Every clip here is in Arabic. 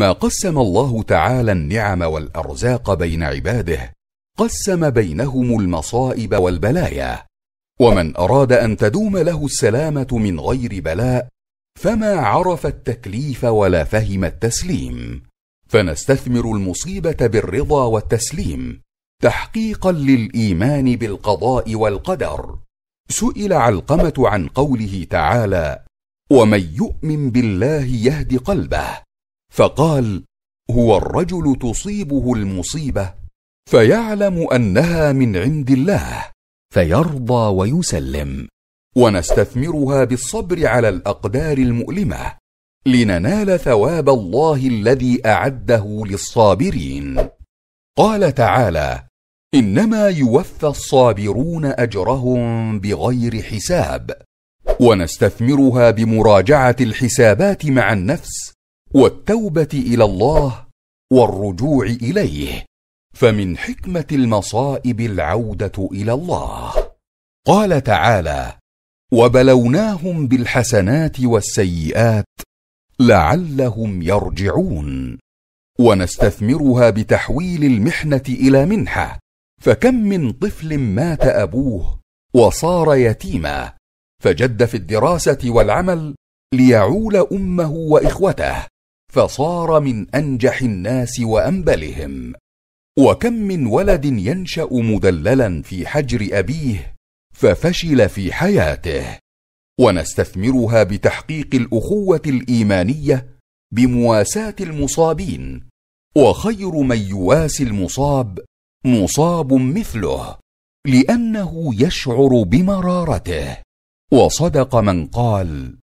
ما قسم الله تعالى النعم والارزاق بين عباده قسم بينهم المصائب والبلايا ومن اراد ان تدوم له السلامه من غير بلاء فما عرف التكليف ولا فهم التسليم فنستثمر المصيبه بالرضا والتسليم تحقيقا للايمان بالقضاء والقدر سئل علقمه عن قوله تعالى ومن يؤمن بالله يهد قلبه فقال هو الرجل تصيبه المصيبه فيعلم انها من عند الله فيرضى ويسلم ونستثمرها بالصبر على الاقدار المؤلمه لننال ثواب الله الذي اعده للصابرين قال تعالى انما يوفى الصابرون اجرهم بغير حساب ونستثمرها بمراجعه الحسابات مع النفس والتوبه الى الله والرجوع اليه فمن حكمه المصائب العوده الى الله قال تعالى وبلوناهم بالحسنات والسيئات لعلهم يرجعون ونستثمرها بتحويل المحنه الى منحه فكم من طفل مات ابوه وصار يتيما فجد في الدراسه والعمل ليعول امه واخوته فصار من انجح الناس وانبلهم وكم من ولد ينشا مدللا في حجر ابيه ففشل في حياته ونستثمرها بتحقيق الاخوه الايمانيه بمواساه المصابين وخير من يواسي المصاب مصاب مثله لانه يشعر بمرارته وصدق من قال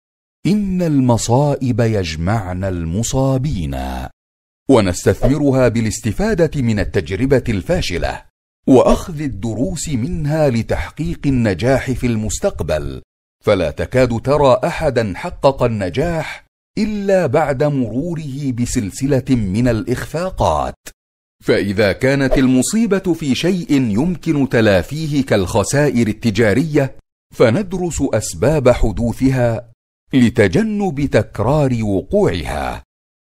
إن المصائب يجمعنا المصابين ونستثمرها بالاستفادة من التجربة الفاشلة وأخذ الدروس منها لتحقيق النجاح في المستقبل فلا تكاد ترى أحدا حقق النجاح إلا بعد مروره بسلسلة من الإخفاقات فإذا كانت المصيبة في شيء يمكن تلافيه كالخسائر التجارية فندرس أسباب حدوثها لتجنب تكرار وقوعها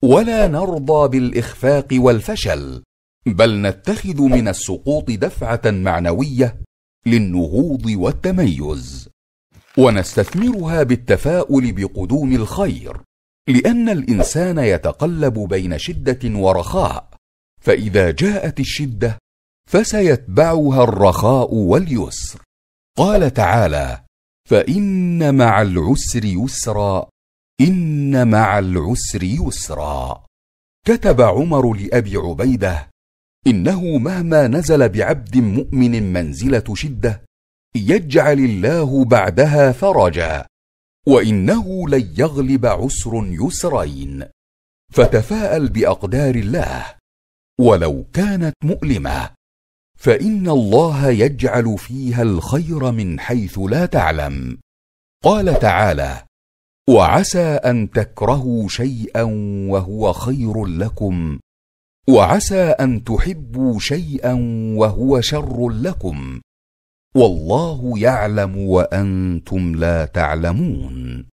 ولا نرضى بالاخفاق والفشل بل نتخذ من السقوط دفعه معنويه للنهوض والتميز ونستثمرها بالتفاؤل بقدوم الخير لان الانسان يتقلب بين شده ورخاء فاذا جاءت الشده فسيتبعها الرخاء واليسر قال تعالى فإن مع العسر يسرا إن مع العسر يسرا كتب عمر لأبي عبيدة إنه مهما نزل بعبد مؤمن منزلة شدة يجعل الله بعدها فرجا وإنه لن يغلب عسر يسرين فتفاءل بأقدار الله ولو كانت مؤلمة فان الله يجعل فيها الخير من حيث لا تعلم قال تعالى وعسى ان تكرهوا شيئا وهو خير لكم وعسى ان تحبوا شيئا وهو شر لكم والله يعلم وانتم لا تعلمون